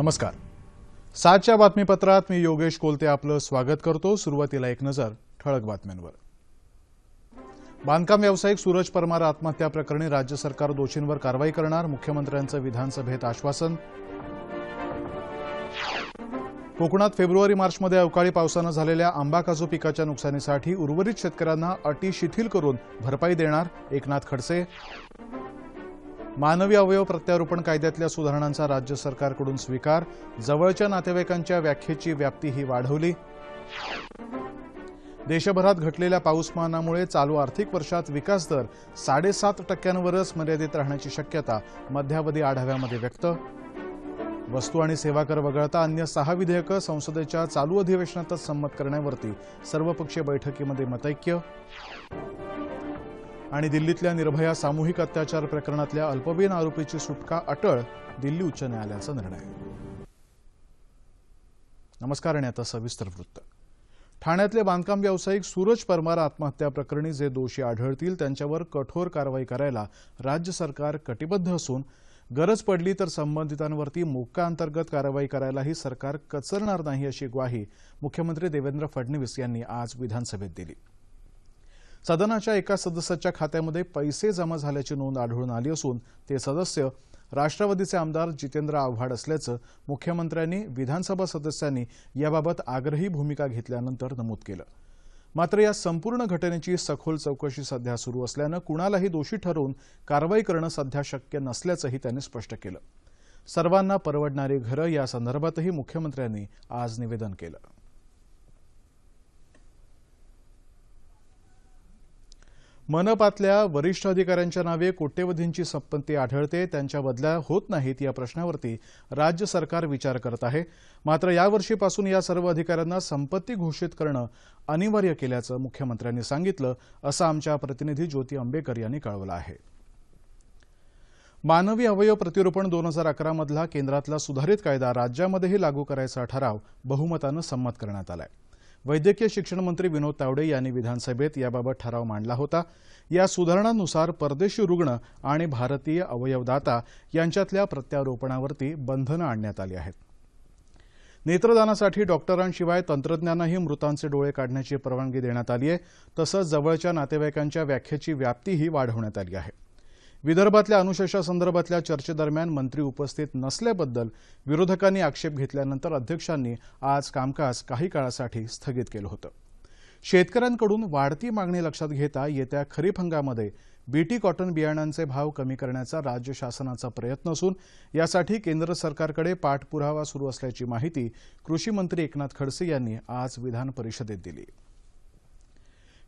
नमस्कार सातच्या बातमीपत्रात मी योगेश कोलते आपलं स्वागत करतो सुरुवातीला एक नजर ठळक बातम्यांवर बांधकाम व्यावसायिक सूरज परमार आत्महत्या प्रकरणी राज्य सरकार दोषींवर कारवाई करणार मुख्यमंत्र्यांचं विधानसभेत आश्वासन कोकणात फेब्रुवारी मार्चमध्ये अवकाळी पावसानं झालेल्या आंबा काजू पिकाच्या नुकसानीसाठी उर्वरित शेतकऱ्यांना अटी शिथिल करून भरपाई देणार एकनाथ खडसे मानवी अवयव प्रत्यारोपण कायद्यातल्या सुधारणांचा राज्य सरकारकडून स्वीकार जवळच्या नातेवाईकांच्या व्याख्येची व्याप्ती ही वाढवली देशभरात घटलेल्या पाऊसमानामुळे चालू आर्थिक वर्षात विकास दर साडेसात टक्क्यांवरच मर्यादित राहण्याची शक्यता मध्यावधी आढाव्यामध्ये व्यक्त वस्तू आणि सेवा कर वगळता अन्य सहा विधेयकं संसदेच्या चालू अधिवेशनातच संमत करण्यावरती सर्वपक्षीय बैठकीमध्ये मतैक्य आणि दिल्लीतल्या निर्भया सामूहिक अत्याचार प्रकरणातल्या अल्पवयीन आरोपीची सुटका अटळ दिल्ली उच्च न्यायालयाचा निर्णय नमस्कार आणि आता सविस्तर वृत्त ठाण्यातले बांधकाम व्यावसायिक सूरज परमार आत्महत्या प्रकरणी जे दोषी आढळतील त्यांच्यावर कठोर कारवाई करायला राज्य सरकार कटिबद्ध असून गरज पडली तर संबंधितांवरती मोक्का अंतर्गत कारवाई करायलाही सरकार कचरणार नाही अशी ग्वाही मुख्यमंत्री देवेंद्र फडणवीस यांनी आज विधानसभेत दिली सदनाच्या एका सदस्याच्या खात्यामध्ये पैसे जमा झाल्याची नोंद आढळून आली असून ते सदस्य राष्ट्रवादीचे आमदार जितेंद्र आव्हाड असल्याचं मुख्यमंत्र्यांनी विधानसभा सदस्यांनी याबाबत आग्रही भूमिका घेतल्यानंतर नमूद केलं मात्र या संपूर्ण घटनेची सखोल चौकशी सध्या सुरू असल्यानं कुणालाही दोषी ठरवून कारवाई करणं सध्या शक्य नसल्याचंही त्यांनी स्पष्ट केलं सर्वांना परवडणारी घरं यासंदर्भातही मुख्यमंत्र्यांनी आज निवेदन केलं मनपातल्या वरिष्ठ अधिकाऱ्यांच्या नावे कोट्यवधींची संपत्ती आढळते त्यांच्या बदल्या होत नाहीत या प्रश्नावरती राज्य सरकार विचार करत आहे मात्र यावर्षीपासून या सर्व अधिकाऱ्यांना संपत्ती घोषित करणं अनिवार्य केल्याचं मुख्यमंत्र्यांनी सांगितलं असं आमच्या प्रतिनिधी ज्योती आंबेकर यांनी कळवलं आहे मानवी अवयव प्रतिरोपण दोन हजार अकरामधला केंद्रातला सुधारित कायदा राज्यामध्येही लागू करायचा ठराव बहुमतानं संमत करण्यात आला आहे वैद्यकीय शिक्षण मंत्री विनोद तावडे यांनी विधानसभेत याबाबत ठराव मांडला होता या सुधारणांनुसार परदेशी रुग्ण आणि भारतीय अवयवदाता यांच्यातल्या प्रत्यारोपणावरती बंधनं आणण्यात आली आहेत नेत्रदानासाठी डॉक्टरांशिवाय तंत्रज्ञानही मृतांचे डोळे काढण्याची परवानगी देण्यात आली आहे तसंच जवळच्या नातेवाईकांच्या व्याख्येची व्याप्तीही वाढवण्यात आली आहे विदर्भातल्या अनुशेषासंदर्भातल्या चर्चेदरम्यान मंत्री उपस्थित नसल्याबद्दल विरोधकांनी आक्षेप घेतल्यानंतर अध्यक्षांनी आज कामकाज काही काळासाठी स्थगित केलं होतं शेतकऱ्यांकडून वाढती मागणी लक्षात घेता येत्या खरीप हंगामध्ये बीटी कॉटन बियाणांचे भाव कमी करण्याचा राज्य शासनाचा प्रयत्न असून यासाठी केंद्र सरकारकडे पाठपुरावा सुरू असल्याची माहिती कृषी मंत्री एकनाथ खडसे यांनी आज विधान परिषदेत दिली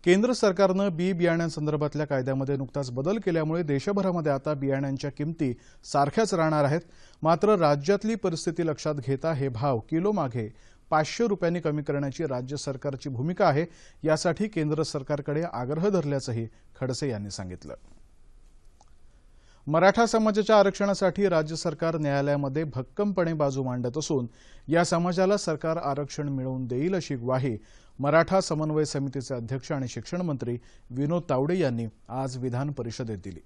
केंद्र सरकारनं बी बियाण्यांसंदर्भातल्या कायद्यामध्ये नुकताच बदल केल्यामुळे देशभरामध्ये आता बियाण्यांच्या किमती सारख्याच राहणार आहेत मात्र राज्यातली परिस्थिती लक्षात घेता हे भाव किलो मागे पाचशे रुपयांनी कमी करण्याची राज्य सरकारची भूमिका आहे यासाठी केंद्र सरकारकडे आग्रह धरल्याचंही खडसे यांनी सांगितलं मराठा समाजाच्या आरक्षणासाठी राज्य सरकार न्यायालयामध्ये भक्कमपणे बाजू मांडत असून या समाजाला सरकार आरक्षण मिळवून देईल अशी ग्वाही मराठा समन्वय समितीचे अध्यक्ष आणि शिक्षण मंत्री विनोद तावडे यांनी आज विधान परिषदेत दिली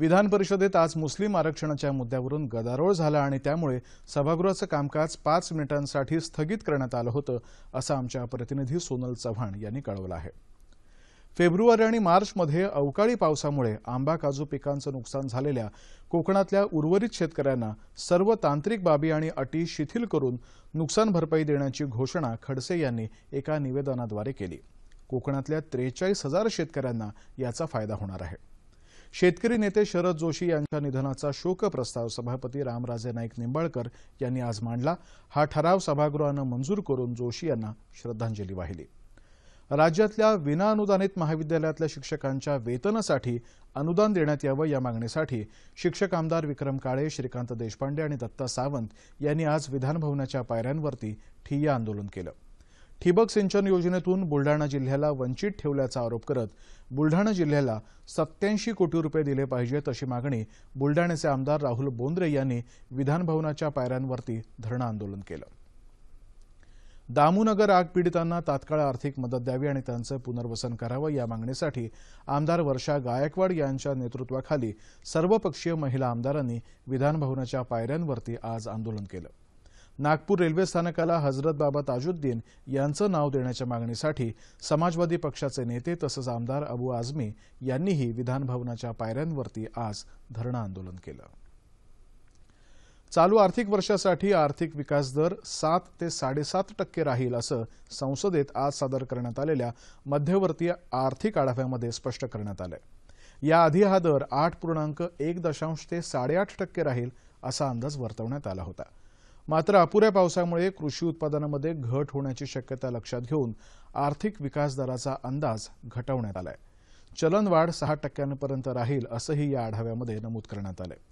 विधान परिषदेत आज मुस्लिम आरक्षणाच्या मुद्द्यावरून गदारोळ झाला आणि त्यामुळे सभागृहाचं कामकाज पाच मिनिटांसाठी स्थगित करण्यात आलं होतं असं आमच्या प्रतिनिधी सोनल चव्हाण यांनी कळवलं आहे फेब्रुवारी आणि मार्चमध्ये अवकाळी पावसामुळे आंबा काजू पिकांचं नुकसान झालेल्या कोकणातल्या उर्वरित शेतकऱ्यांना सर्व तांत्रिक बाबी आणि अटी शिथिल करून नुकसान भरपाई देण्याची घोषणा खडसे यांनी एका निवेदनाद्वारे केली कोकणातल्या त्रेचाळीस हजार शेतकऱ्यांना याचा फायदा होणार आहे शेतकरी नेते शरद जोशी यांच्या निधनाचा शोक प्रस्ताव सभापती रामराजे नाईक निंबाळकर यांनी आज मांडला हा ठराव सभागृहानं मंजूर करून जोशी यांना श्रद्धांजली वाहिली राज्यातल्या विनाअनुदानित महाविद्यालयातल्या शिक्षकांच्या वेतनासाठी अनुदान देण्यात यावं या मागणीसाठी शिक्षक आमदार विक्रम काळे श्रीकांत देशपांडे आणि दत्ता सावंत यांनी आज विधानभवनाच्या पायऱ्यांवरती ठिय्या आंदोलन केलं ठिबक सिंचन योजनेतून बुलढाणा जिल्ह्याला वंचित ठेवल्याचा आरोप करत बुलढाणा जिल्ह्याला सत्याऐंशी कोटी रुपये दिले पाहिजेत अशी मागणी बुलढाण्याचे आमदार राहुल बोंद्रे यांनी विधानभवनाच्या पायऱ्यांवरती धरणं आंदोलन केलं दामूनगर आग पीडितांना तात्काळ आर्थिक मदत द्यावी आणि त्यांचं पुनर्वसन करावं या मागणीसाठी आमदार वर्षा गायकवाड यांच्या नेतृत्वाखाली सर्वपक्षीय महिला आमदारांनी विधानभवनाच्या पायऱ्यांवरती आज आंदोलन केलं नागपूर रेल्वे स्थानकाला हजरत बाबा ताजुद्दीन यांचं नाव देण्याच्या मागणीसाठी समाजवादी पक्षाचे नेते तसंच आमदार अबू आझमी यांनीही विधानभवनाच्या पायऱ्यांवरती आज धरणं आंदोलन केलं चालू आर्थिक वर्षासाठी आर्थिक विकास दर सात ते साडेसात टक्के राहील असं संसदेत आज सादर करण्यात आलेल्या मध्यवर्तीय आर्थिक आढाव्यामध्ये स्पष्ट करण्यात आलं याआधी हा दर आठ पूर्णांक एक दशांश ते साडेआठ टक्के राहील असा अंदाज वर्तवण्यात आला होता मात्र अपुऱ्या पावसामुळे कृषी उत्पादनामध्ये घट होण्याची शक्यता लक्षात घेऊन आर्थिक विकास दराचा अंदाज घटवण्यात आलाय चलनवाढ सहा टक्क्यांपर्यंत राहील असंही या आढाव्यामध्ये नमूद करण्यात आलं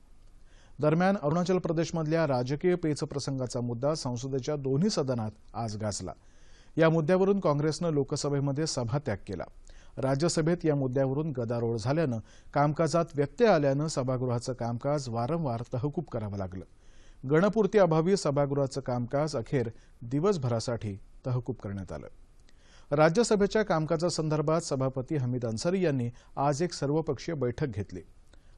दरम्यान अरुणाचल प्रदेशमधल्या राजकीय पेच प्रसंगाचा मुद्दा संसदेच्या दोन्ही सदनात आज गाजला या मुद्द्यावरून काँग्रेसनं लोकसभेमध्ये सभात्याग केला राज्यसभेत या मुद्द्यावरून गदारोळ झाल्यानं कामकाजात व्यत्यय आल्यानं सभागृहाचं कामकाज वारंवार तहकूब करावं लागलं गणपूर्ती अभावी सभागृहाचं कामकाज अखेर दिवसभरासाठी तहकूब करण्यात आलं राज्यसभेच्या कामकाजासंदर्भात सभापती हमीद अन्सारी यांनी आज एक सर्वपक्षीय बैठक घेतली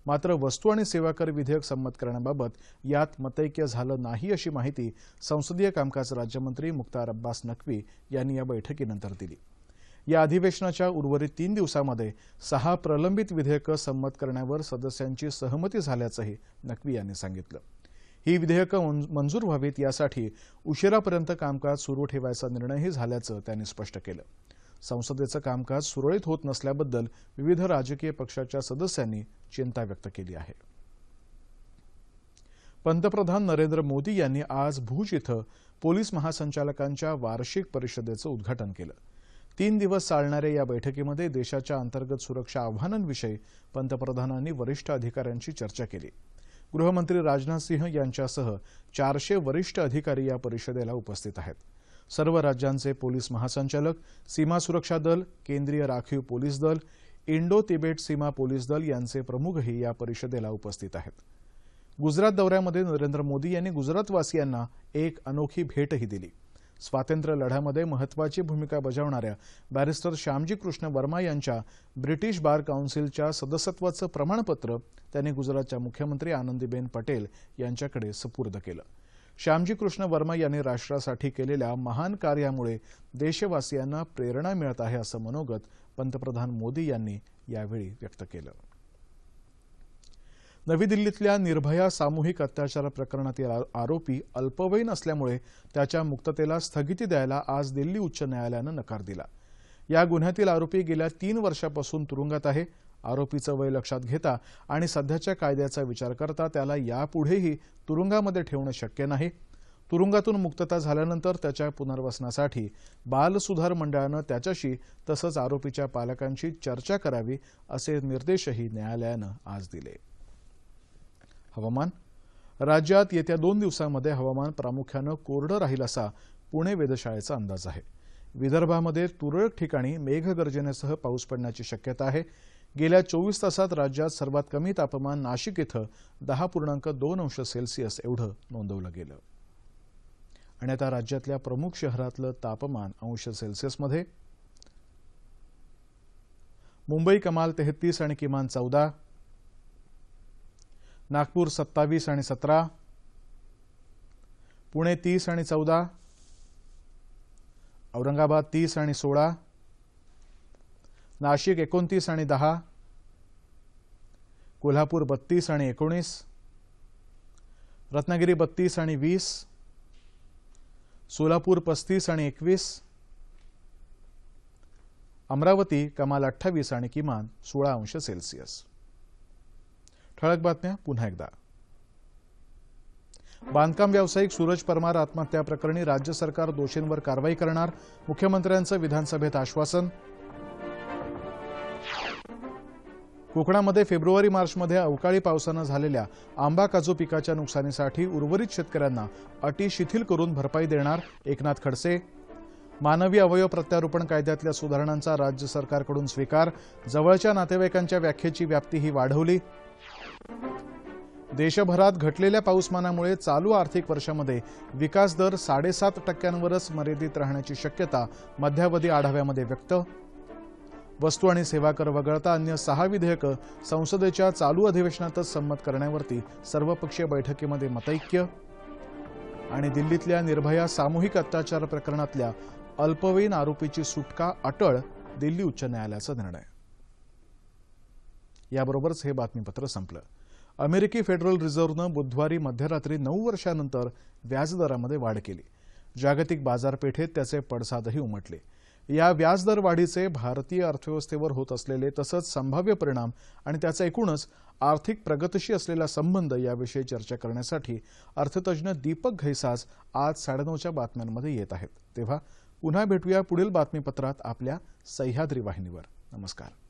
मात्र वस्तू आणि सेवा कर विधेयक संमत करण्याबाबत यात मतैक्य झालं नाही अशी माहिती संसदीय कामकाज राज्यमंत्री मुख्तार अब्बास नक्वी यांनी या बैठकीनंतर दिली या अधिवेशनाच्या उर्वरित तीन दिवसांमध्ये सहा प्रलंबित विधेयकं संमत करण्यावर सदस्यांची सहमती झाल्याचंही नक्वी यांनी सांगितलं ही विधेयकं मंजूर व्हावीत यासाठी उशिरापर्यंत कामकाज सुरू ठेवायचा निर्णयही झाल्याचं त्यांनी स्पष्ट केलं संसदेचं कामकाज सुरळीत होत नसल्याबद्दल विविध राजकीय पक्षाच्या सदस्यांनी चिंता व्यक्त केली आहे पंतप्रधान नरेंद्र मोदी यांनी आज भूज इथं पोलीस महासंचालकांच्या वार्षिक परिषदेचं उद्घाटन केलं तीन दिवस चालणाऱ्या या बैठकीमध्ये देशाच्या अंतर्गत सुरक्षा आव्हानांविषयी पंतप्रधानांनी वरिष्ठ अधिकाऱ्यांशी चर्चा केली गृहमंत्री राजनाथ सिंह यांच्यासह चारशे वरिष्ठ अधिकारी या परिषदेला उपस्थित आहेत सर्व राज्यांचे पोलीस महासंचालक सीमा सुरक्षा दल केंद्रीय राखीव पोलीस दल इंडो तिबेट सीमा पोलीस दल यांचे प्रमुखही या परिषदेला उपस्थित आहेत गुजरात दौऱ्यामध्ये नरेंद्र मोदी यांनी गुजरातवासियांना एक अनोखी भेटही दिली स्वातंत्र्य लढ्यामध्ये महत्वाची भूमिका बजावणाऱ्या बॅरिस्टर श्यामजी कृष्ण वर्मा यांच्या ब्रिटिश बार काउन्सिलच्या सदस्यत्वाचं प्रमाणपत्र त्यांनी गुजरातच्या मुख्यमंत्री आनंदीबेन पटेल यांच्याकडे सुपूर्द केलं श्यामजी कृष्ण वर्मा यांनी राष्ट्रासाठी केलेल्या महान कार्यामुळे देशवासियांना प्रेरणा मिळत आहे असं मनोगत पंतप्रधान मोदी यांनी यावेळी व्यक्त केलं नवी दिल्लीतल्या निर्भया सामूहिक अत्याचार प्रकरणातील आरोपी अल्पवयीन असल्यामुळे त्याच्या मुक्ततेला स्थगिती द्यायला आज दिल्ली उच्च न्यायालयानं नकार दिला या गुन्ह्यातील आरोपी गेल्या तीन वर्षापासून तुरुंगात आहे आरोपीचं वय लक्षात घेता आणि सध्याच्या कायद्याचा विचार करता त्याला यापुढेही तुरुंगामध्ये ठेवणं शक्य नाही तुरुंगातून मुक्तता झाल्यानंतर त्याच्या पुनर्वसनासाठी बालसुधार मंडळानं त्याच्याशी तसंच आरोपीच्या पालकांशी चर्चा करावी असे निर्देशही न्यायालयानं आज दिले हवामान राज्यात येत्या दोन दिवसांमध्ये हवामान प्रामुख्यानं कोरडं राहील असा पुणे वेधशाळेचा अंदाज आहे विदर्भामध्ये तुरळक ठिकाणी मेघगर्जनेसह पाऊस पडण्याची शक्यता आहे गेल्या चोवीस तासात राज्यात सर्वात कमी तापमान नाशिक इथं दहा पूर्णांक दोन अंश सेल्सिअस एवढं नोंदवलं गेलं आणि आता राज्यातल्या प्रमुख शहरातलं तापमान अंश सेल्सिअसमध्ये मुंबई कमाल तेहतीस आणि किमान चौदा नागपूर सत्तावीस आणि सतरा पुणे तीस आणि चौदा औरंगाबाद तीस आणि सोळा नाशिक एकोणतीस आणि दहा कोल्हापूर बत्तीस आणि एकोणीस रत्नागिरी बत्तीस आणि वीस सोलापूर पस्तीस आणि एकवीस अमरावती कमाल अठ्ठावीस आणि किमान सोळा अंश सेल्सिअस ठळक बातम्या पुन्हा एकदा बांधकाम व्यावसायिक सूरज परमार आत्महत्या प्रकरणी राज्य सरकार दोषींवर कारवाई करणार मुख्यमंत्र्यांचं विधानसभेत आश्वासन कोकणामध्ये फेब्रुवारी मार्चमध्ये अवकाळी पावसानं झालेल्या आंबा काजू पिकाच्या नुकसानीसाठी उर्वरित शेतकऱ्यांना अटी शिथिल करून भरपाई देणार एकनाथ खडसे मानवी अवयव प्रत्यारोपण कायद्यातल्या सुधारणांचा राज्य सरकारकडून स्वीकार जवळच्या नातेवाईकांच्या व्याख्येची व्याप्ती ही वाढवली देशभरात घटलेल्या पाऊसमानामुळे चालू आर्थिक वर्षामध्ये विकास दर साडेसात टक्क्यांवरच मर्यादित राहण्याची शक्यता मध्यावधी आढाव्यामध्ये व्यक्त वस्तू आणि सेवा कर वगळता अन्य सहा विधेयकं संसदेच्या चालू अधिवेशनातच संमत करण्यावरती सर्वपक्षीय बैठकीमध्ये मतैक्य आणि दिल्लीतल्या निर्भया सामूहिक अत्याचार प्रकरणातल्या अल्पवयीन आरोपीची सुटका अटळ दिल्ली उच्च न्यायालयाचा निर्णय याबरोबरच हे बातमीपत्र संपलं अमेरिकी फेडरल रिझर्व्हनं बुधवारी मध्यरात्री नऊ वर्षानंतर व्याजदरामध्ये वाढ केली जागतिक बाजारपेठेत त्याचे पडसादही उमटले या व्याजदर वाढीचे भारतीय अर्थव्यवस्थेवर होत असलेले तसंच संभाव्य परिणाम आणि त्याचा एकूणच आर्थिक प्रगतीशी असलेला संबंध याविषयी चर्चा करण्यासाठी अर्थतज्ज्ञ दीपक घैसास आज साडेनऊच्या बातम्यांमध्ये येत आहेत तेव्हा पुन्हा भेटूया पुढील बातमीपत्रात आपल्या सह्याद्री वाहिनीवर नमस्कार